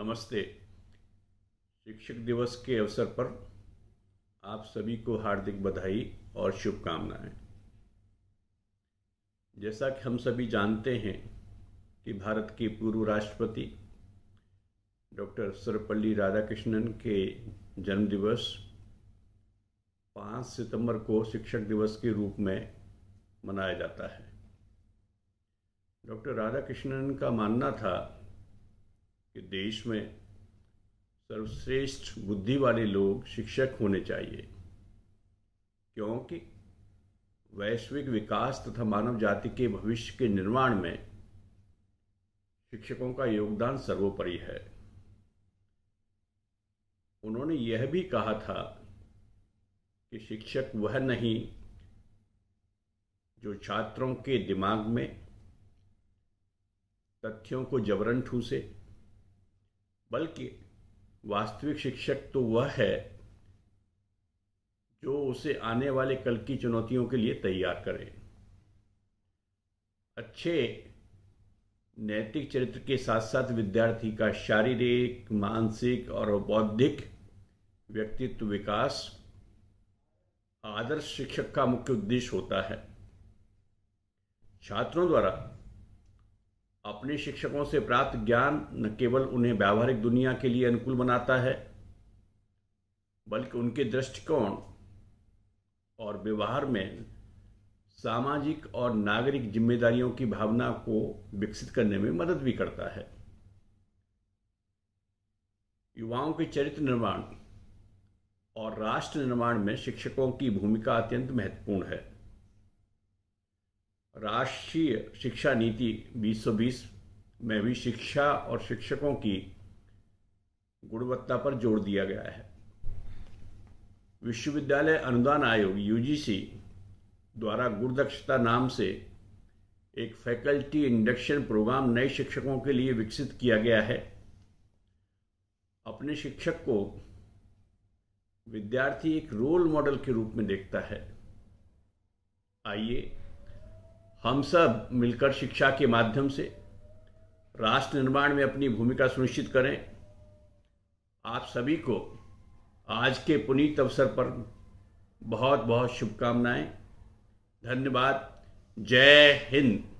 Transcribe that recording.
नमस्ते शिक्षक दिवस के अवसर पर आप सभी को हार्दिक बधाई और शुभकामनाएं जैसा कि हम सभी जानते हैं कि भारत के पूर्व राष्ट्रपति डॉक्टर सर्वपल्ली राधाकृष्णन के जन्मदिवस 5 सितंबर को शिक्षक दिवस के रूप में मनाया जाता है डॉक्टर राधाकृष्णन का मानना था कि देश में सर्वश्रेष्ठ बुद्धि वाले लोग शिक्षक होने चाहिए क्योंकि वैश्विक विकास तथा मानव जाति के भविष्य के निर्माण में शिक्षकों का योगदान सर्वोपरि है उन्होंने यह भी कहा था कि शिक्षक वह नहीं जो छात्रों के दिमाग में तथ्यों को जबरन ठूसे बल्कि वास्तविक शिक्षक तो वह है जो उसे आने वाले कल की चुनौतियों के लिए तैयार करे अच्छे नैतिक चरित्र के साथ साथ विद्यार्थी का शारीरिक मानसिक और बौद्धिक व्यक्तित्व विकास आदर्श शिक्षक का मुख्य उद्देश्य होता है छात्रों द्वारा अपने शिक्षकों से प्राप्त ज्ञान न केवल उन्हें व्यावहारिक दुनिया के लिए अनुकूल बनाता है बल्कि उनके दृष्टिकोण और व्यवहार में सामाजिक और नागरिक जिम्मेदारियों की भावना को विकसित करने में मदद भी करता है युवाओं के चरित्र निर्माण और राष्ट्र निर्माण में शिक्षकों की भूमिका अत्यंत महत्वपूर्ण है राष्ट्रीय शिक्षा नीति 2020 में भी शिक्षा और शिक्षकों की गुणवत्ता पर जोर दिया गया है विश्वविद्यालय अनुदान आयोग यूजीसी द्वारा गुणदक्षता नाम से एक फैकल्टी इंडक्शन प्रोग्राम नए शिक्षकों के लिए विकसित किया गया है अपने शिक्षक को विद्यार्थी एक रोल मॉडल के रूप में देखता है आइए हम सब मिलकर शिक्षा के माध्यम से राष्ट्र निर्माण में अपनी भूमिका सुनिश्चित करें आप सभी को आज के पुनीत अवसर पर बहुत बहुत शुभकामनाएं धन्यवाद जय हिंद